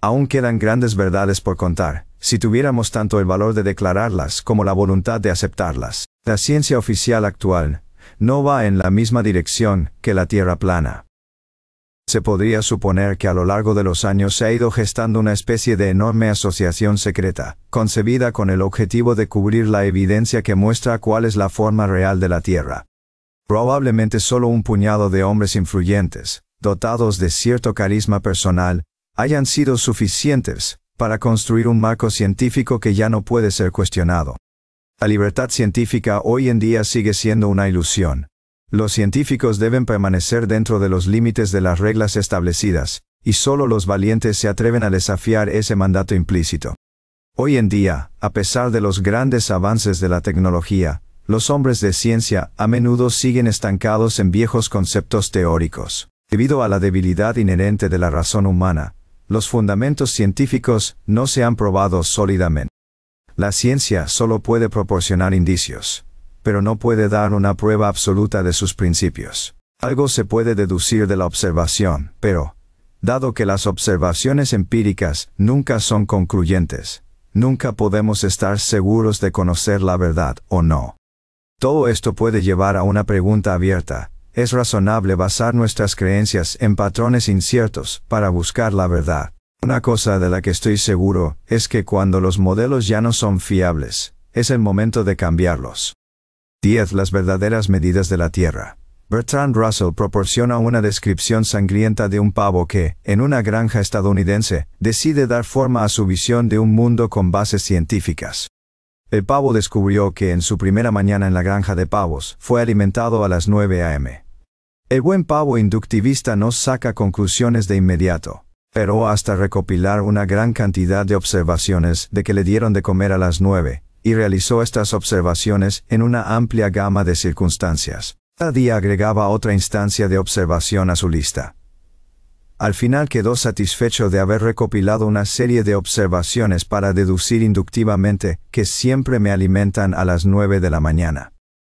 Aún quedan grandes verdades por contar, si tuviéramos tanto el valor de declararlas como la voluntad de aceptarlas. La ciencia oficial actual no va en la misma dirección que la Tierra plana. Se podría suponer que a lo largo de los años se ha ido gestando una especie de enorme asociación secreta, concebida con el objetivo de cubrir la evidencia que muestra cuál es la forma real de la Tierra. Probablemente solo un puñado de hombres influyentes, dotados de cierto carisma personal, hayan sido suficientes para construir un marco científico que ya no puede ser cuestionado. La libertad científica hoy en día sigue siendo una ilusión. Los científicos deben permanecer dentro de los límites de las reglas establecidas, y solo los valientes se atreven a desafiar ese mandato implícito. Hoy en día, a pesar de los grandes avances de la tecnología, los hombres de ciencia a menudo siguen estancados en viejos conceptos teóricos. Debido a la debilidad inherente de la razón humana, los fundamentos científicos no se han probado sólidamente. La ciencia solo puede proporcionar indicios, pero no puede dar una prueba absoluta de sus principios. Algo se puede deducir de la observación, pero, dado que las observaciones empíricas nunca son concluyentes, nunca podemos estar seguros de conocer la verdad o no. Todo esto puede llevar a una pregunta abierta, es razonable basar nuestras creencias en patrones inciertos para buscar la verdad. Una cosa de la que estoy seguro es que cuando los modelos ya no son fiables, es el momento de cambiarlos. 10. Las verdaderas medidas de la Tierra. Bertrand Russell proporciona una descripción sangrienta de un pavo que, en una granja estadounidense, decide dar forma a su visión de un mundo con bases científicas. El pavo descubrió que en su primera mañana en la granja de pavos fue alimentado a las 9 a.m. El buen pavo inductivista no saca conclusiones de inmediato, pero hasta recopilar una gran cantidad de observaciones de que le dieron de comer a las 9, y realizó estas observaciones en una amplia gama de circunstancias. Cada día agregaba otra instancia de observación a su lista. Al final quedó satisfecho de haber recopilado una serie de observaciones para deducir inductivamente que siempre me alimentan a las nueve de la mañana.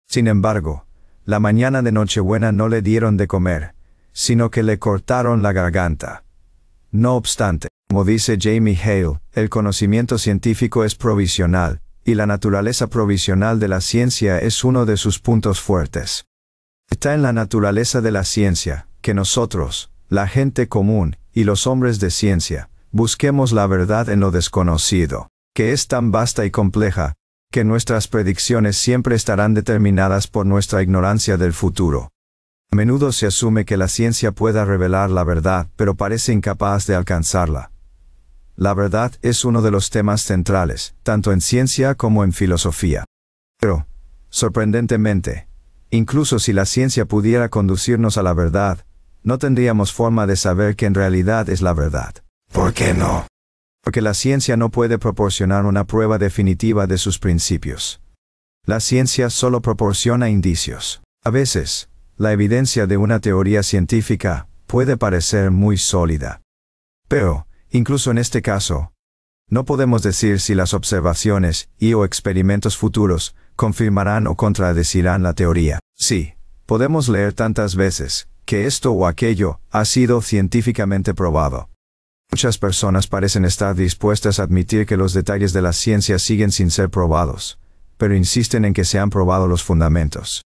Sin embargo, la mañana de Nochebuena no le dieron de comer, sino que le cortaron la garganta. No obstante, como dice Jamie Hale, el conocimiento científico es provisional, y la naturaleza provisional de la ciencia es uno de sus puntos fuertes. Está en la naturaleza de la ciencia, que nosotros, la gente común, y los hombres de ciencia, busquemos la verdad en lo desconocido, que es tan vasta y compleja, que nuestras predicciones siempre estarán determinadas por nuestra ignorancia del futuro. A menudo se asume que la ciencia pueda revelar la verdad, pero parece incapaz de alcanzarla. La verdad es uno de los temas centrales, tanto en ciencia como en filosofía. Pero, sorprendentemente, incluso si la ciencia pudiera conducirnos a la verdad, no tendríamos forma de saber que en realidad es la verdad. ¿Por qué no? Porque la ciencia no puede proporcionar una prueba definitiva de sus principios. La ciencia solo proporciona indicios. A veces, la evidencia de una teoría científica puede parecer muy sólida. Pero, incluso en este caso, no podemos decir si las observaciones y o experimentos futuros confirmarán o contradecirán la teoría. Sí, podemos leer tantas veces que esto o aquello ha sido científicamente probado. Muchas personas parecen estar dispuestas a admitir que los detalles de la ciencia siguen sin ser probados, pero insisten en que se han probado los fundamentos.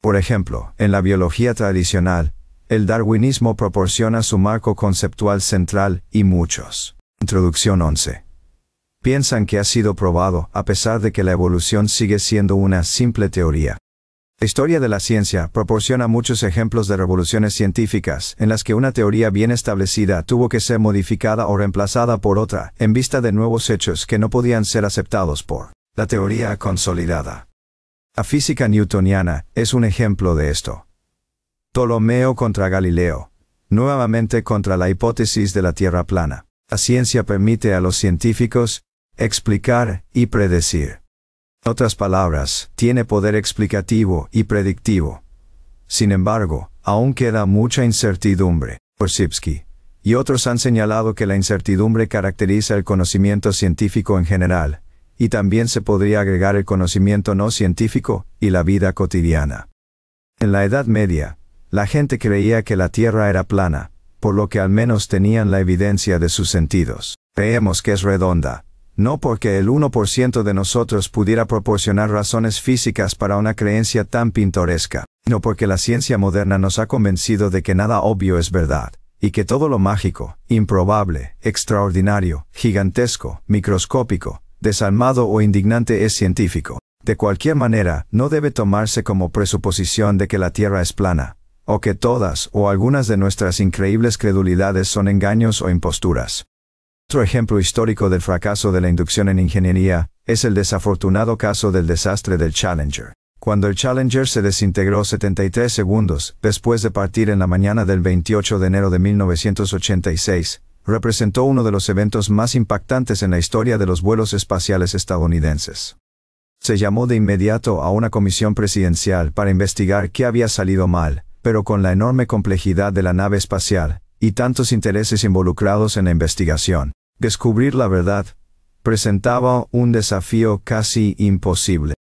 Por ejemplo, en la biología tradicional, el darwinismo proporciona su marco conceptual central y muchos. Introducción 11. Piensan que ha sido probado, a pesar de que la evolución sigue siendo una simple teoría. La historia de la ciencia proporciona muchos ejemplos de revoluciones científicas en las que una teoría bien establecida tuvo que ser modificada o reemplazada por otra en vista de nuevos hechos que no podían ser aceptados por la teoría consolidada. La física newtoniana es un ejemplo de esto. Ptolomeo contra Galileo, nuevamente contra la hipótesis de la Tierra plana. La ciencia permite a los científicos explicar y predecir otras palabras, tiene poder explicativo y predictivo. Sin embargo, aún queda mucha incertidumbre. Orsipsky y otros han señalado que la incertidumbre caracteriza el conocimiento científico en general, y también se podría agregar el conocimiento no científico y la vida cotidiana. En la Edad Media, la gente creía que la Tierra era plana, por lo que al menos tenían la evidencia de sus sentidos. Veemos que es redonda, no porque el 1% de nosotros pudiera proporcionar razones físicas para una creencia tan pintoresca, No porque la ciencia moderna nos ha convencido de que nada obvio es verdad, y que todo lo mágico, improbable, extraordinario, gigantesco, microscópico, desalmado o indignante es científico. De cualquier manera, no debe tomarse como presuposición de que la Tierra es plana, o que todas o algunas de nuestras increíbles credulidades son engaños o imposturas. Otro ejemplo histórico del fracaso de la inducción en ingeniería es el desafortunado caso del desastre del Challenger. Cuando el Challenger se desintegró 73 segundos después de partir en la mañana del 28 de enero de 1986, representó uno de los eventos más impactantes en la historia de los vuelos espaciales estadounidenses. Se llamó de inmediato a una comisión presidencial para investigar qué había salido mal, pero con la enorme complejidad de la nave espacial, y tantos intereses involucrados en la investigación, descubrir la verdad presentaba un desafío casi imposible.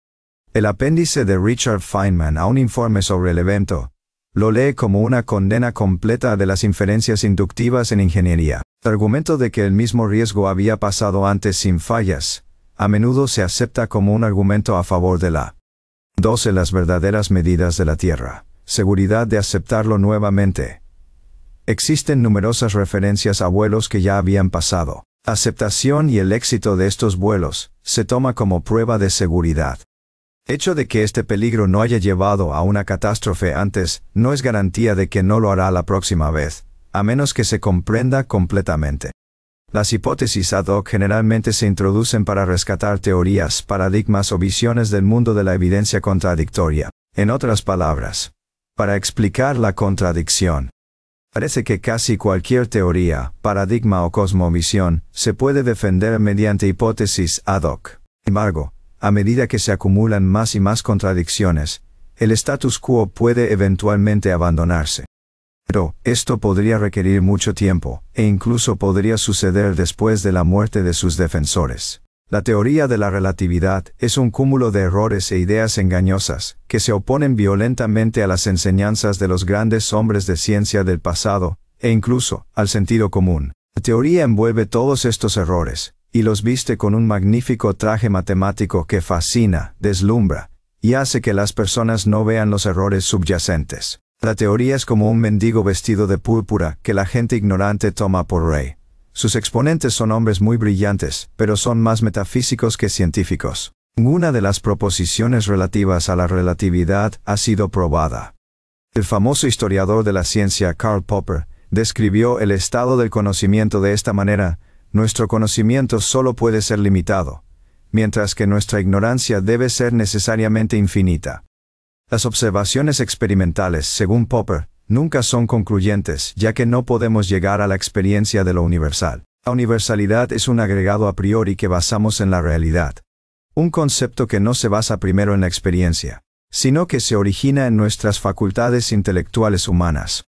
El apéndice de Richard Feynman a un informe sobre el evento lo lee como una condena completa de las inferencias inductivas en ingeniería. argumento de que el mismo riesgo había pasado antes sin fallas, a menudo se acepta como un argumento a favor de la 12. Las verdaderas medidas de la Tierra. Seguridad de aceptarlo nuevamente. Existen numerosas referencias a vuelos que ya habían pasado. Aceptación y el éxito de estos vuelos se toma como prueba de seguridad. Hecho de que este peligro no haya llevado a una catástrofe antes no es garantía de que no lo hará la próxima vez, a menos que se comprenda completamente. Las hipótesis ad hoc generalmente se introducen para rescatar teorías, paradigmas o visiones del mundo de la evidencia contradictoria. En otras palabras, para explicar la contradicción. Parece que casi cualquier teoría, paradigma o cosmovisión se puede defender mediante hipótesis ad hoc. Sin embargo, a medida que se acumulan más y más contradicciones, el status quo puede eventualmente abandonarse. Pero, esto podría requerir mucho tiempo, e incluso podría suceder después de la muerte de sus defensores. La teoría de la relatividad es un cúmulo de errores e ideas engañosas, que se oponen violentamente a las enseñanzas de los grandes hombres de ciencia del pasado, e incluso, al sentido común. La teoría envuelve todos estos errores, y los viste con un magnífico traje matemático que fascina, deslumbra, y hace que las personas no vean los errores subyacentes. La teoría es como un mendigo vestido de púrpura que la gente ignorante toma por rey. Sus exponentes son hombres muy brillantes, pero son más metafísicos que científicos. Una de las proposiciones relativas a la relatividad ha sido probada. El famoso historiador de la ciencia Karl Popper describió el estado del conocimiento de esta manera, nuestro conocimiento solo puede ser limitado, mientras que nuestra ignorancia debe ser necesariamente infinita. Las observaciones experimentales, según Popper, nunca son concluyentes, ya que no podemos llegar a la experiencia de lo universal. La universalidad es un agregado a priori que basamos en la realidad. Un concepto que no se basa primero en la experiencia, sino que se origina en nuestras facultades intelectuales humanas.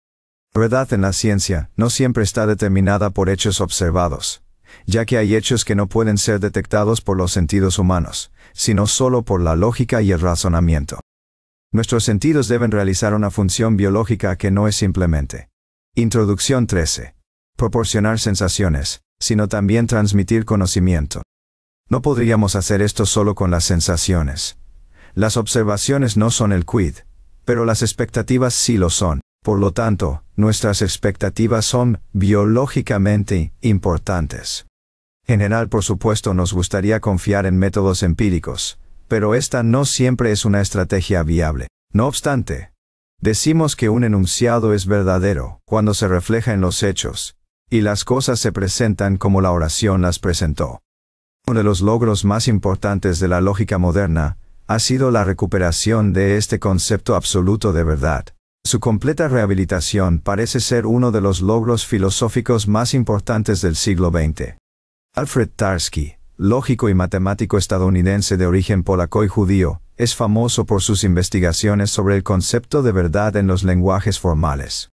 La verdad en la ciencia no siempre está determinada por hechos observados, ya que hay hechos que no pueden ser detectados por los sentidos humanos, sino solo por la lógica y el razonamiento. Nuestros sentidos deben realizar una función biológica que no es simplemente. Introducción 13. Proporcionar sensaciones, sino también transmitir conocimiento. No podríamos hacer esto solo con las sensaciones. Las observaciones no son el quid, pero las expectativas sí lo son. Por lo tanto, nuestras expectativas son biológicamente importantes. En general, por supuesto, nos gustaría confiar en métodos empíricos, pero esta no siempre es una estrategia viable. No obstante, decimos que un enunciado es verdadero cuando se refleja en los hechos, y las cosas se presentan como la oración las presentó. Uno de los logros más importantes de la lógica moderna ha sido la recuperación de este concepto absoluto de verdad. Su completa rehabilitación parece ser uno de los logros filosóficos más importantes del siglo XX. Alfred Tarski lógico y matemático estadounidense de origen polaco y judío, es famoso por sus investigaciones sobre el concepto de verdad en los lenguajes formales.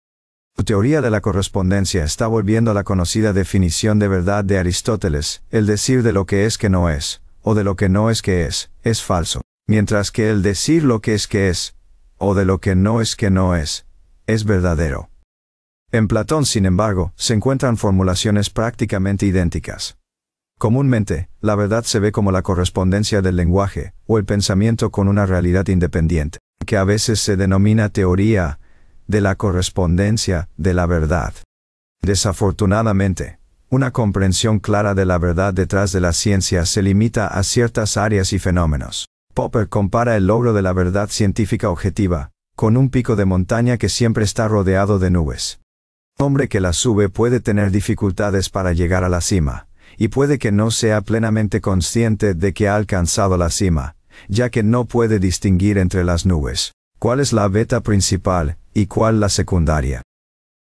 Su teoría de la correspondencia está volviendo a la conocida definición de verdad de Aristóteles, el decir de lo que es que no es, o de lo que no es que es, es falso, mientras que el decir lo que es que es, o de lo que no es que no es, es verdadero. En Platón, sin embargo, se encuentran formulaciones prácticamente idénticas. Comúnmente, la verdad se ve como la correspondencia del lenguaje o el pensamiento con una realidad independiente, que a veces se denomina teoría de la correspondencia de la verdad. Desafortunadamente, una comprensión clara de la verdad detrás de la ciencia se limita a ciertas áreas y fenómenos. Popper compara el logro de la verdad científica objetiva con un pico de montaña que siempre está rodeado de nubes. hombre que la sube puede tener dificultades para llegar a la cima, y puede que no sea plenamente consciente de que ha alcanzado la cima, ya que no puede distinguir entre las nubes, cuál es la beta principal y cuál la secundaria.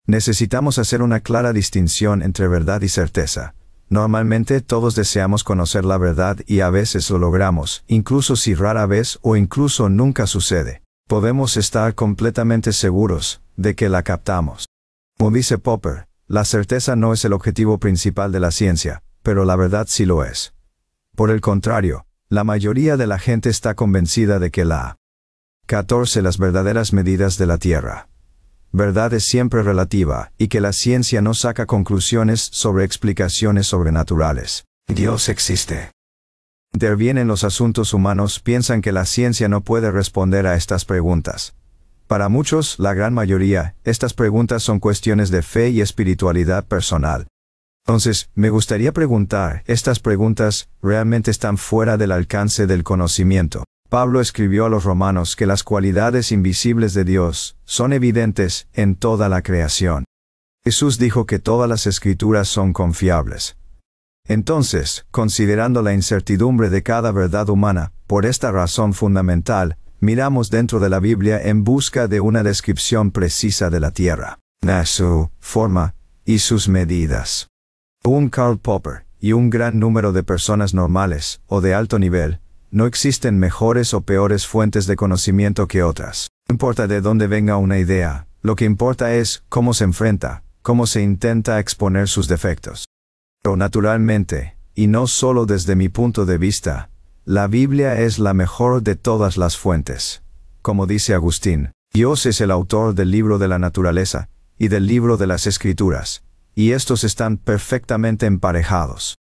Necesitamos hacer una clara distinción entre verdad y certeza. Normalmente todos deseamos conocer la verdad y a veces lo logramos, incluso si rara vez o incluso nunca sucede. Podemos estar completamente seguros de que la captamos. Como dice Popper, la certeza no es el objetivo principal de la ciencia, pero la verdad sí lo es. Por el contrario, la mayoría de la gente está convencida de que la 14. Las verdaderas medidas de la Tierra. Verdad es siempre relativa, y que la ciencia no saca conclusiones sobre explicaciones sobrenaturales. Dios existe. en los asuntos humanos, piensan que la ciencia no puede responder a estas preguntas. Para muchos, la gran mayoría, estas preguntas son cuestiones de fe y espiritualidad personal, entonces, me gustaría preguntar, estas preguntas realmente están fuera del alcance del conocimiento. Pablo escribió a los romanos que las cualidades invisibles de Dios son evidentes en toda la creación. Jesús dijo que todas las escrituras son confiables. Entonces, considerando la incertidumbre de cada verdad humana, por esta razón fundamental, miramos dentro de la Biblia en busca de una descripción precisa de la tierra, su forma y sus medidas. Un Karl Popper y un gran número de personas normales, o de alto nivel, no existen mejores o peores fuentes de conocimiento que otras. No importa de dónde venga una idea, lo que importa es cómo se enfrenta, cómo se intenta exponer sus defectos. Pero naturalmente, y no solo desde mi punto de vista, la Biblia es la mejor de todas las fuentes. Como dice Agustín, Dios es el autor del libro de la naturaleza y del libro de las escrituras, y estos están perfectamente emparejados.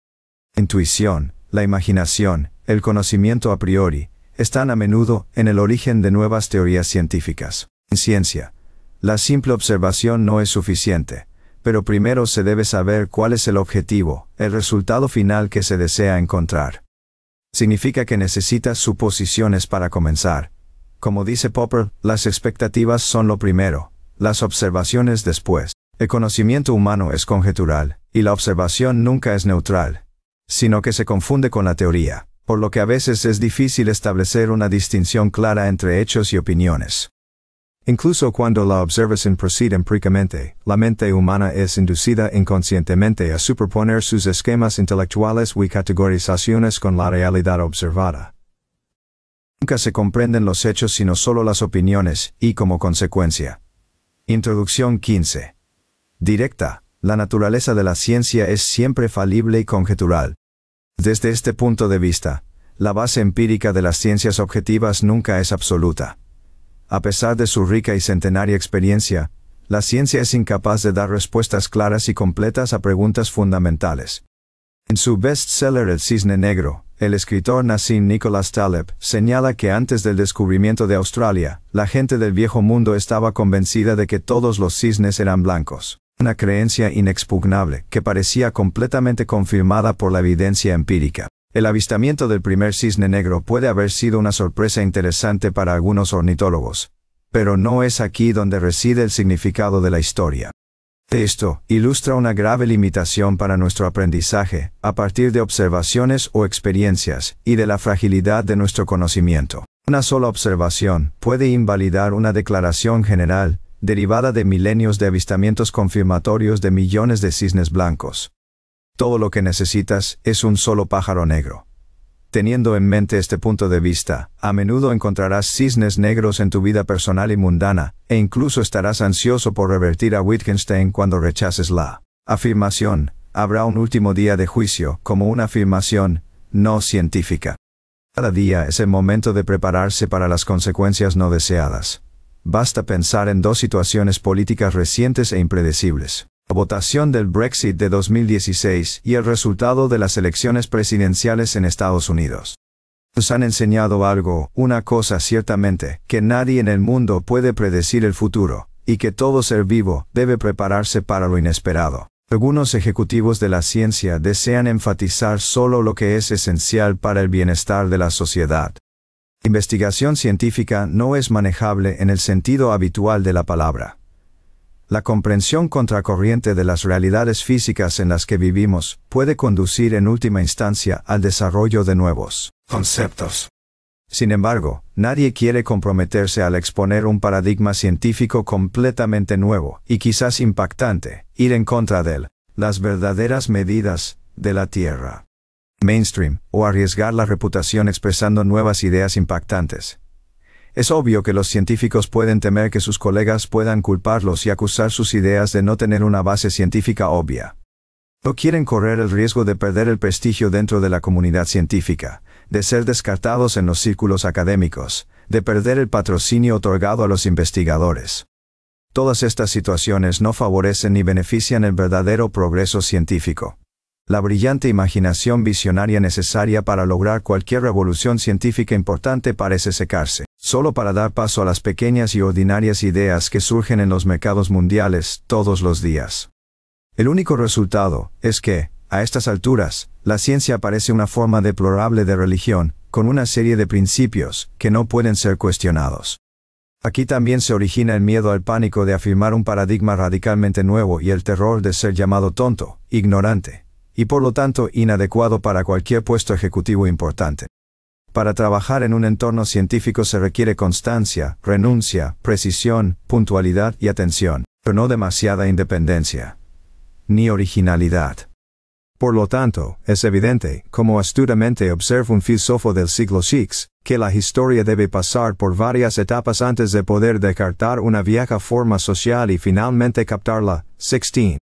Intuición, la imaginación, el conocimiento a priori, están a menudo en el origen de nuevas teorías científicas. En ciencia, la simple observación no es suficiente, pero primero se debe saber cuál es el objetivo, el resultado final que se desea encontrar. Significa que necesitas suposiciones para comenzar. Como dice Popper, las expectativas son lo primero, las observaciones después. El conocimiento humano es conjetural, y la observación nunca es neutral, sino que se confunde con la teoría, por lo que a veces es difícil establecer una distinción clara entre hechos y opiniones. Incluso cuando la observación procede empíricamente, la mente humana es inducida inconscientemente a superponer sus esquemas intelectuales y categorizaciones con la realidad observada. Nunca se comprenden los hechos sino solo las opiniones, y como consecuencia. Introducción 15 directa, la naturaleza de la ciencia es siempre falible y conjetural. Desde este punto de vista, la base empírica de las ciencias objetivas nunca es absoluta. A pesar de su rica y centenaria experiencia, la ciencia es incapaz de dar respuestas claras y completas a preguntas fundamentales. En su bestseller El Cisne Negro, el escritor Nassim Nicholas Taleb señala que antes del descubrimiento de Australia, la gente del viejo mundo estaba convencida de que todos los cisnes eran blancos una creencia inexpugnable que parecía completamente confirmada por la evidencia empírica. El avistamiento del primer cisne negro puede haber sido una sorpresa interesante para algunos ornitólogos, pero no es aquí donde reside el significado de la historia. Esto ilustra una grave limitación para nuestro aprendizaje, a partir de observaciones o experiencias, y de la fragilidad de nuestro conocimiento. Una sola observación puede invalidar una declaración general, derivada de milenios de avistamientos confirmatorios de millones de cisnes blancos. Todo lo que necesitas es un solo pájaro negro. Teniendo en mente este punto de vista, a menudo encontrarás cisnes negros en tu vida personal y mundana, e incluso estarás ansioso por revertir a Wittgenstein cuando rechaces la afirmación, habrá un último día de juicio, como una afirmación no científica. Cada día es el momento de prepararse para las consecuencias no deseadas. Basta pensar en dos situaciones políticas recientes e impredecibles. La votación del Brexit de 2016 y el resultado de las elecciones presidenciales en Estados Unidos. Nos han enseñado algo, una cosa ciertamente, que nadie en el mundo puede predecir el futuro, y que todo ser vivo debe prepararse para lo inesperado. Algunos ejecutivos de la ciencia desean enfatizar solo lo que es esencial para el bienestar de la sociedad. Investigación científica no es manejable en el sentido habitual de la palabra. La comprensión contracorriente de las realidades físicas en las que vivimos puede conducir en última instancia al desarrollo de nuevos conceptos. Sin embargo, nadie quiere comprometerse al exponer un paradigma científico completamente nuevo y quizás impactante, ir en contra de él, las verdaderas medidas de la Tierra mainstream o arriesgar la reputación expresando nuevas ideas impactantes. Es obvio que los científicos pueden temer que sus colegas puedan culparlos y acusar sus ideas de no tener una base científica obvia. No quieren correr el riesgo de perder el prestigio dentro de la comunidad científica, de ser descartados en los círculos académicos, de perder el patrocinio otorgado a los investigadores. Todas estas situaciones no favorecen ni benefician el verdadero progreso científico la brillante imaginación visionaria necesaria para lograr cualquier revolución científica importante parece secarse, solo para dar paso a las pequeñas y ordinarias ideas que surgen en los mercados mundiales todos los días. El único resultado es que, a estas alturas, la ciencia parece una forma deplorable de religión, con una serie de principios que no pueden ser cuestionados. Aquí también se origina el miedo al pánico de afirmar un paradigma radicalmente nuevo y el terror de ser llamado tonto, ignorante, y por lo tanto inadecuado para cualquier puesto ejecutivo importante. Para trabajar en un entorno científico se requiere constancia, renuncia, precisión, puntualidad y atención, pero no demasiada independencia ni originalidad. Por lo tanto, es evidente, como astutamente observa un filósofo del siglo VI, que la historia debe pasar por varias etapas antes de poder descartar una vieja forma social y finalmente captarla. 16.